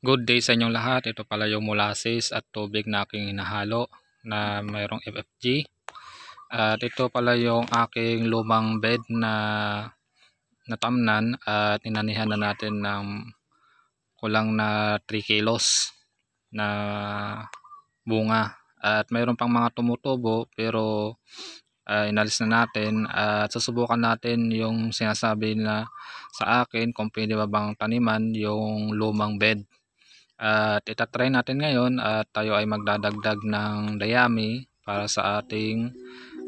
Good day sa inyong lahat. Ito pala yung molasses at tubig na aking hinahalo na mayroong FFG. At ito pala yung aking lumang bed na natamnan at inanihan na natin ng kulang na 3 kilos na bunga. At mayroon pang mga tumutubo pero uh, inalis na natin at susubukan natin yung sinasabi na sa akin kung pwede ba bang taniman yung lumang bed. At itatry natin ngayon at tayo ay magdadagdag ng dayami para sa ating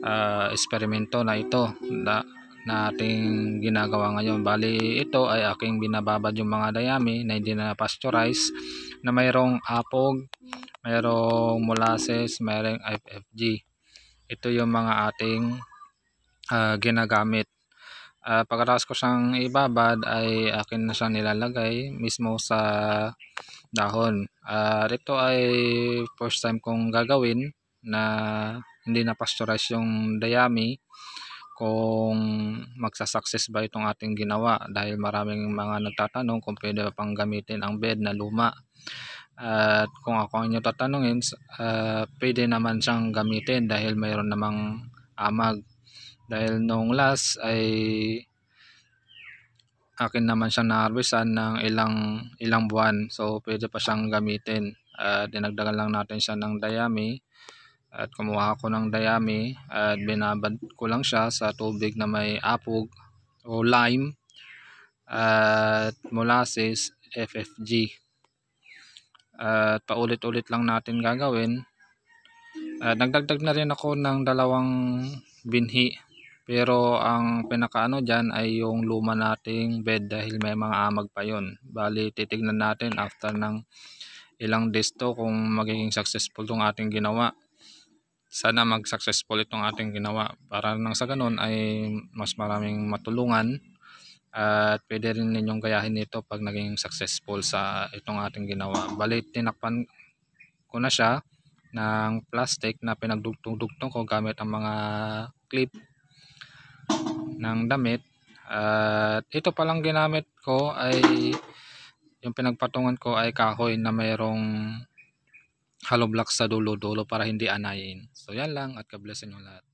uh, eksperimento na ito na, na ating ginagawa ngayon. Bali ito ay aking binababad yung mga dayami na hindi na pasteurize na mayroong apog, mayroong molasses, mayroong FFG. Ito yung mga ating uh, ginagamit uh, pagkatapos ko siyang ibabad ay akin na siya nilalagay mismo sa dahon. At uh, ito ay first time kong gagawin na hindi na pasteurize yung dayami kung magsasucess ba itong ating ginawa dahil maraming mga nagtatanong kung pwede pang gamitin ang bed na luma. At kung ako ang inyo tatanungin, uh, pwede naman siyang gamitin dahil mayroon namang amag. Dahil noong last ay akin naman siyang naharvestan ng ilang ilang buwan. So pwede pa siyang gamitin. Uh, dinagdagan lang natin siya ng dayami. At kumuha ako ng dayami at binabad ko lang siya sa tubig na may apog o lime at molasses FFG. At paulit-ulit lang natin gagawin. At nagdagdag na rin ako ng dalawang binhi pero ang pinakaano dyan ay yung luma nating bed dahil may mga amag pa yon. Bali titignan natin after ng ilang days to kung magiging successful tong ating ginawa. Sana mag-successful itong ating ginawa para nang sa ganun ay mas maraming matulungan at pwede rin ninyong gayahin ito pag naging successful sa itong ating ginawa. Bali tinakpan ko na siya ng plastic na pinagdugtong-dugtong ko gamit ang mga clip ng damit at ito palang ginamit ko ay yung pinagpatungan ko ay kahoy na mayroong hollow block sa dulo-dulo para hindi anayin. So yan lang at kablesin yung lahat.